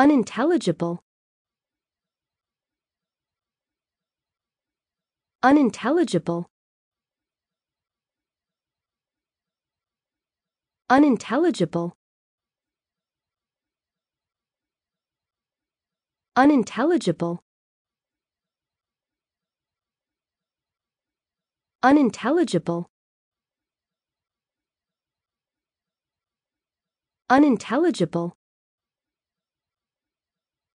unintelligible unintelligible unintelligible unintelligible unintelligible unintelligible